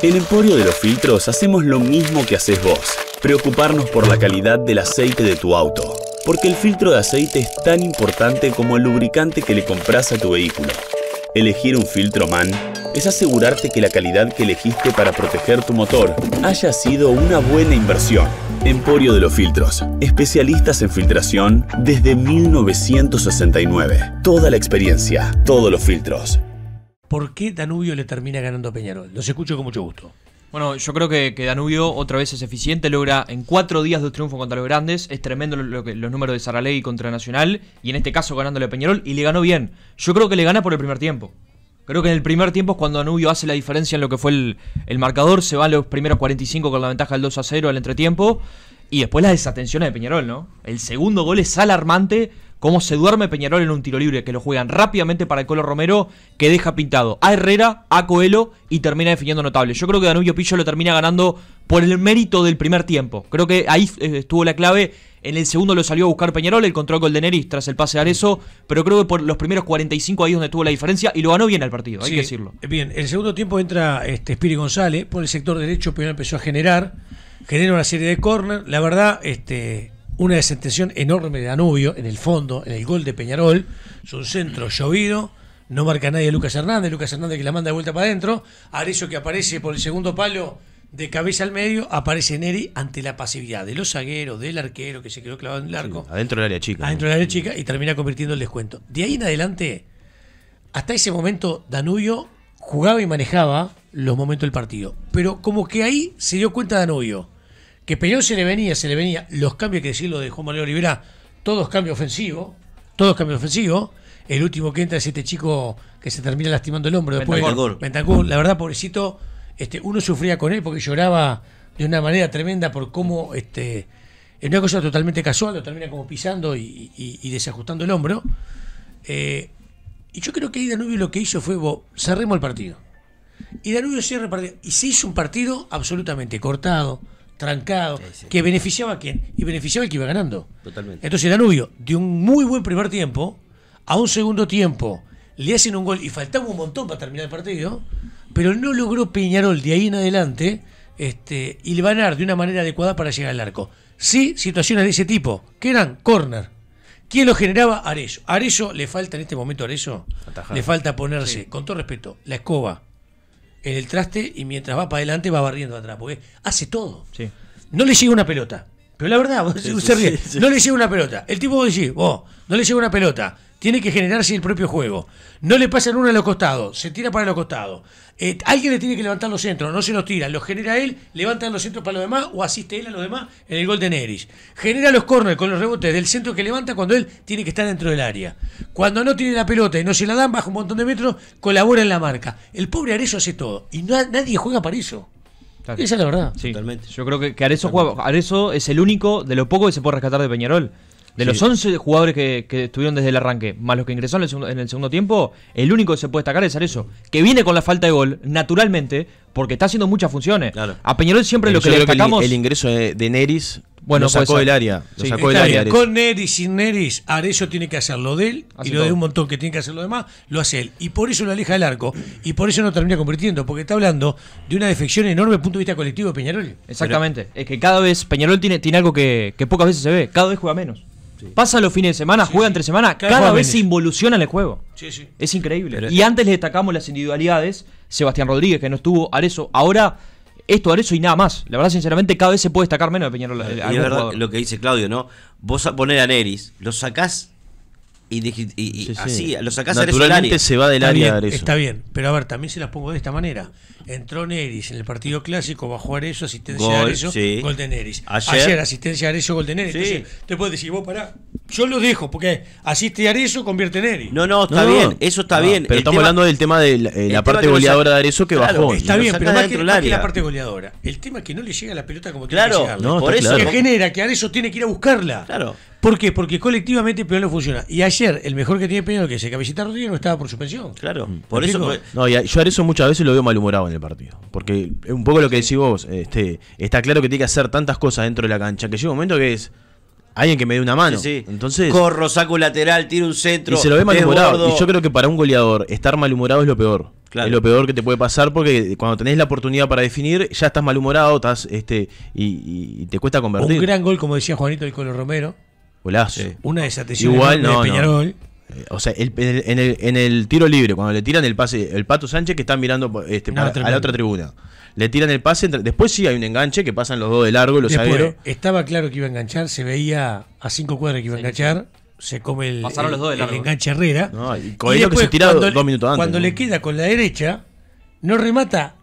En Emporio de los Filtros hacemos lo mismo que haces vos, preocuparnos por la calidad del aceite de tu auto, porque el filtro de aceite es tan importante como el lubricante que le compras a tu vehículo. Elegir un filtro MAN es asegurarte que la calidad que elegiste para proteger tu motor haya sido una buena inversión. Emporio de los Filtros, especialistas en filtración desde 1969. Toda la experiencia, todos los filtros. ¿Por qué Danubio le termina ganando a Peñarol? Los escucho con mucho gusto. Bueno, yo creo que, Danubio otra vez es eficiente, logra en cuatro días dos triunfos contra los grandes, es tremendo lo, que, los números de Saralegui contra Nacional, y en este caso ganándole a Peñarol, y le ganó bien. Yo creo que le gana por el primer tiempo. Creo que en el primer tiempo es cuando Danubio hace la diferencia en lo que fue el, marcador, se va a los primeros 45 con la ventaja del 2 a 0 al entretiempo, y después la desatenciones de Peñarol, ¿no? El segundo gol es alarmante cómo se duerme Peñarol en un tiro libre, que lo juegan rápidamente para el Colo Romero, que deja pintado a Herrera, a Coelho y termina definiendo notable. Yo creo que Danubio Pillo lo termina ganando por el mérito del primer tiempo. Creo que ahí eh, estuvo la clave. En el segundo lo salió a buscar Peñarol, el control gol de Neris tras el pase de Arezo, pero creo que por los primeros 45 ahí es donde estuvo la diferencia y lo ganó bien el partido, hay que decirlo. Eh, bien, en el segundo tiempo entra este Spiri González, por el sector derecho, Peñarol empezó a generar, genera una serie de córner, la verdad, este una desatención enorme de Danubio en el fondo, en el gol de Peñarol. Es un centro llovido, no marca nadie Lucas Hernández, Lucas Hernández que la manda de vuelta para adentro. Arezzo que aparece por el segundo palo de cabeza al medio, aparece Neri ante la pasividad de los zagueros, del arquero que se quedó clavado en el arco. adentro del área chica. Adentro del área chica y termina convirtiendo el descuento. De ahí en adelante, hasta ese momento, Danubio jugaba y manejaba los momentos del partido. Pero como que ahí se dio cuenta Danubio que Peñón se le venía, se le venía, los cambios que decirlo de Juan Manuel Olivera, todos cambios ofensivos, todos cambios ofensivos, el último que entra es este chico que se termina lastimando el hombro después. la verdad, pobrecito, este, uno sufría con él porque lloraba de una manera tremenda por cómo este, en una cosa totalmente casual lo termina como pisando y, desajustando el hombro. Eh, y yo creo que ahí Danubio lo que hizo fue, cerremos el partido. Y Danubio cierra el partido. Y se hizo un partido absolutamente cortado, trancado, que beneficiaba a quién y beneficiaba el que iba ganando. Totalmente. Entonces Danubio, de un muy buen primer tiempo a un segundo tiempo, le hacen un gol y faltaba un montón para terminar el partido, pero no logró Peñarol de ahí en adelante este, dar de una manera adecuada para llegar al arco. Sí, situaciones de ese tipo, que eran corner. ¿Quién lo generaba? Arello. Arello le falta en este momento, Arello, le falta ponerse, con todo respeto, la escoba en el traste y mientras va para adelante va barriendo atrás, porque hace todo. No le llega una pelota. Pero la verdad, ríe, no le llega una pelota. El tipo va no le llega una pelota, tiene que generarse el propio juego. No le pasan uno a los costados, se tira para los costados. Eh, alguien le tiene que levantar los centros, no se los tira, los genera él, levanta los centros para los demás o asiste él a los demás en el gol de Neris. Genera los corners con los rebotes del centro que levanta cuando él tiene que estar dentro del área. Cuando no tiene la pelota y no se la dan, baja un montón de metros, colabora en la marca. El pobre Arezo hace todo y nadie juega para eso. Esa es la verdad. Yo creo que, que juega, es el único de lo poco que se puede rescatar de Peñarol. De los 11 jugadores que, estuvieron desde el arranque, más los que ingresaron en, el, segundo, tiempo, el único que se puede destacar es Arezo, que viene con la falta de gol, naturalmente, porque está haciendo muchas funciones. A Peñarol siempre lo que le destacamos. el, ingreso de, Neris bueno, lo sacó del área. con Neris, sin Neris, Arezzo tiene que hacer lo de él y lo de un montón que tiene que hacer lo demás, lo hace él. Y por eso lo aleja del arco y por eso no termina convirtiendo, porque está hablando de una defección enorme desde punto de vista colectivo de Peñarol. Exactamente. es que cada vez Peñarol tiene, tiene algo que pocas veces se ve, cada vez juega menos. Pasa los fines de semana, juega entre semana, cada, vez se involuciona en el juego. Es increíble. y antes le destacamos las individualidades, Sebastián Rodríguez que no estuvo, eso ahora esto, Arezo y nada más. La verdad, sinceramente, cada vez se puede destacar menos de Peñarol. Eh, eh, es verdad lo que dice Claudio, ¿no? Vos a poner a Neris, lo sacás y, y, así, lo sacás Naturalmente se va del área de Está bien, pero a ver, también se las pongo de esta manera. Entró Neris en el partido clásico, bajó Arezzo, asistencia de Arezo, gol de Neris. Ayer, asistencia de eso gol de Neris. Entonces, te puedo decir, vos pará, yo lo dejo, porque así Arezo convierte en Eri. No, no, está bien, eso está ah, bien. Pero estamos hablando del tema de la, eh, parte goleadora de Arezo que bajó. Está bien, pero más que, la parte goleadora. El tema es que no le llega la pelota como tiene que llegar. No, por eso que genera que Arezo tiene que ir a buscarla. Claro. ¿Por qué? Porque colectivamente Peñarol no funciona. Y ayer, el mejor que tiene Peñarol, que se el cabecita Rodríguez, no estaba por suspensión. Claro, mm. por eso. No, y yo a eso muchas veces lo veo malhumorado en el partido. Porque es un poco lo que decís vos, este, está claro que tiene que hacer tantas cosas dentro de la cancha, que llega un momento que es alguien que me dé una mano. Entonces, Corro, saco lateral, tiro un centro. Y se lo ve malhumorado. Y yo creo que para un goleador, estar malhumorado es lo peor. Es lo peor que te puede pasar porque cuando tenés la oportunidad para definir, ya estás malhumorado, estás este y, te cuesta convertir. Un gran gol, como decía Juanito del Colo Romero. Golazo. Una desatención Igual, de Peñarol. Eh, o sea, el, en, el, en, el, tiro libre, cuando le tiran el pase, el Pato Sánchez que está mirando este, a la otra tribuna le tiran el pase. Después sí hay un enganche que pasan los dos de largo y los Pero Estaba claro que iba a enganchar, se veía a cinco cuadras que iba a enganchar. Se come el, los dos largo. enganche Herrera. No, Coelho que se tira dos minutos antes. Cuando le queda con la derecha, no remata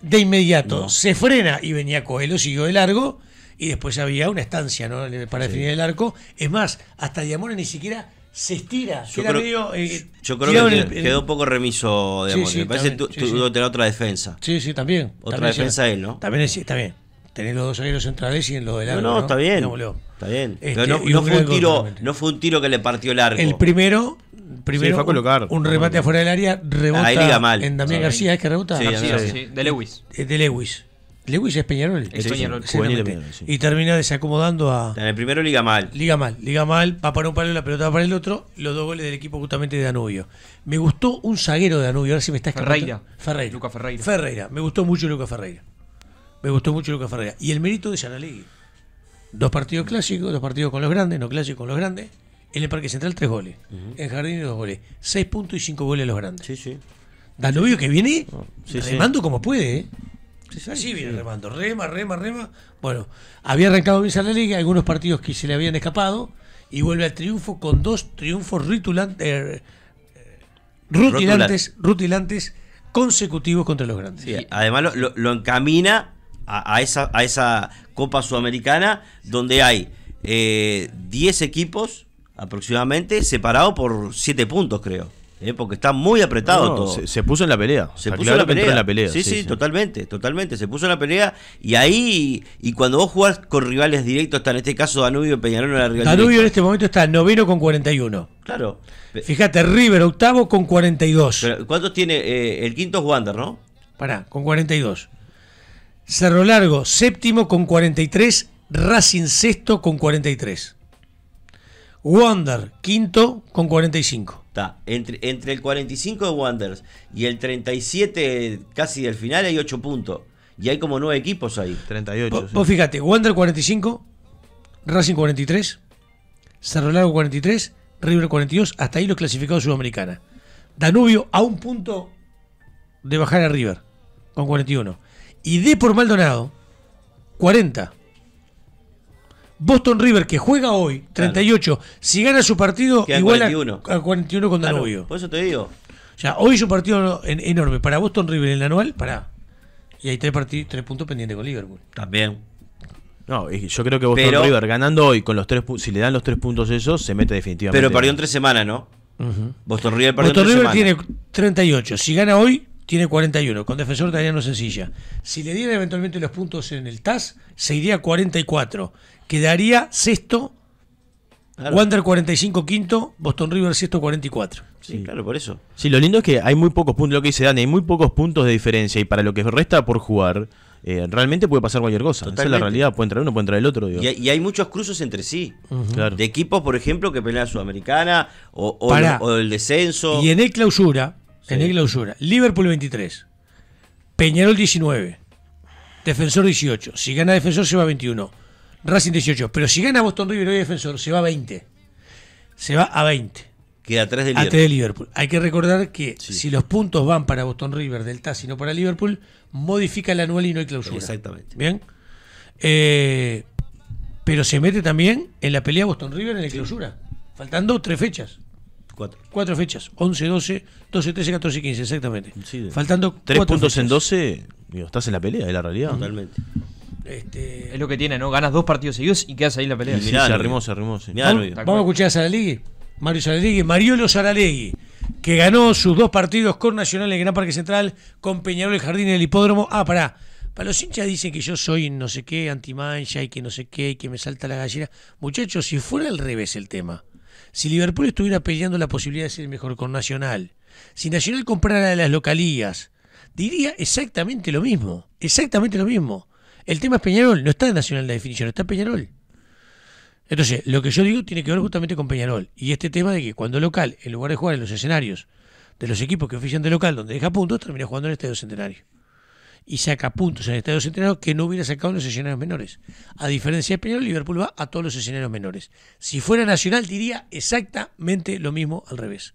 de inmediato. Se frena y venía Coelho, siguió de largo. Y después había una estancia para definir el arco. Es más, hasta Diamone ni siquiera se estira. Yo creo, eh, yo creo que quedó un poco remiso, me parece que tuvo que tener otra defensa. Sí, sí, también. Otra defensa él, ¿no? También es, está bien. Tener los dos en centrales y en los del arco. No, no, está bien. No, está bien. Pero este, no, fue un tiro, no fue un tiro que le partió el arco. El primero, primero fue a colocar, un, rebate remate afuera del área, rebota mal. en Damián García, ¿es que rebota? Sí, García, de Lewis. Eh, de Lewis. Lewis es Peñarol. Y termina desacomodando a. En el primero liga mal. Liga mal, liga mal, va para un palo la pelota va para el otro, los dos goles del equipo justamente de Danubio. Me gustó un zaguero de Danubio, ahora sí me está escribiendo. Ferreira. Ferreira. Luca Ferreira. Ferreira. Me gustó mucho Luca Ferreira. Me gustó mucho Luca Ferreira. Y el mérito de Sanalegui. Dos partidos clásicos, dos partidos con los grandes, no clásicos con los grandes. En el Parque Central, tres goles. En Jardín, dos goles. Seis puntos y cinco goles a los grandes. Sí, sí. Danubio que viene oh, se como puede, ¿eh? Así viene remando, rema, rema, rema. Bueno, había arrancado bien la liga, algunos partidos que se le habían escapado y vuelve al triunfo con dos triunfos eh, eh, rutilantes, rutilantes consecutivos contra los grandes. además lo, encamina a, esa, a esa Copa Sudamericana donde hay 10 eh, equipos aproximadamente separados por 7 puntos, creo. ¿eh? porque está muy apretado todo. Se, puso en la pelea. Se puso en la pelea. Sí, sí, totalmente, totalmente. Se puso en la pelea y ahí, y cuando vos jugás con rivales directos, está en este caso Danubio Peñarol en la rivalidad. Danubio en este momento está noveno con 41. Claro. Fíjate, River octavo con 42. ¿Cuántos tiene? Eh, el quinto es Wander, ¿no? Pará, con 42. Cerro Largo, séptimo con 43. Racing sexto con 43. Wander, quinto con 45. Está, entre, el 45 de Wander y el 37 casi del final hay 8 puntos. Y hay como 9 equipos ahí. 38. Vos, fíjate, Wander 45, Racing 43, Cerro Lago 43, River 42, hasta ahí los clasificados Sudamericana. Danubio a un punto de bajar a River, con 41. Y D por Maldonado, 40. Boston River, que juega hoy, 38, si gana su partido, igual A, 41 con claro, Por eso te digo. O sea, hoy es un partido enorme. Para Boston River en el anual, para. Y hay tres, partidos, tres puntos pendientes con Liverpool. También. No, yo creo que Boston River ganando hoy con los tres si le dan los tres puntos esos, se mete definitivamente. Pero perdió en tres semanas, ¿no? Boston River perdió en tres River tiene 38. Si gana hoy, tiene 41, con defensor no sencilla. Si le diera eventualmente los puntos en el TAS, se iría a 44. Quedaría sexto, Wander 45 quinto, Boston River sexto 44. Sí, sí, claro, por eso. Sí, lo lindo es que hay muy pocos puntos, lo que dice Dan, hay muy pocos puntos de diferencia y para lo que resta por jugar, eh, realmente puede pasar cualquier cosa. Entonces la realidad, puede entrar uno, puede entrar el otro. Y, hay muchos cruces entre sí. De equipos, por ejemplo, que pelean Sudamericana o el descenso. Y en el clausura, en clausura. Liverpool 23. Peñarol 19. Defensor 18. Si gana Defensor se va a 21. Racing 18. Pero si gana Boston River hoy Defensor se va a 20. Se va a 20. Queda 3 de Liverpool. Hay que recordar que si los puntos van para Boston River del TAS y no para Liverpool, modifica el anual y no hay clausura. Exactamente. Bien. Eh, pero se mete también en la pelea Boston River en la clausura, faltando tres fechas. Cuatro. fechas. 11, 12, 12, 13, 14 y 15, exactamente. Faltando tres puntos en 12, digo, estás en la pelea, es la realidad. Totalmente. Este... Es lo que tiene, ¿no? Ganas dos partidos seguidos y quedas ahí en la pelea. ¿Vamos, a escuchar a Saralegui? Mario Saralegui, Mariolo Saralegui, que ganó sus dos partidos con Nacional en Gran Parque Central, con Peñarol el Jardín en el Hipódromo. Ah, pará. Para los hinchas dicen que yo soy no sé qué, antimancha y que no sé qué, y que me salta la gallina. Muchachos, si fuera al revés el tema si Liverpool estuviera peleando la posibilidad de ser el mejor con Nacional, si Nacional comprara las localías, diría exactamente lo mismo. Exactamente lo mismo. El tema es Peñarol, no está en Nacional la definición, está en Peñarol. Entonces, lo que yo digo tiene que ver justamente con Peñarol. Y este tema de que cuando local, en lugar de jugar en los escenarios de los equipos que ofician de local, donde deja puntos, termina jugando en el Estadio Centenario y saca puntos en estado entrenados que no hubiera sacado en los escenarios menores. A diferencia de Peñarol, Liverpool va a todos los escenarios menores. Si fuera Nacional diría exactamente lo mismo al revés.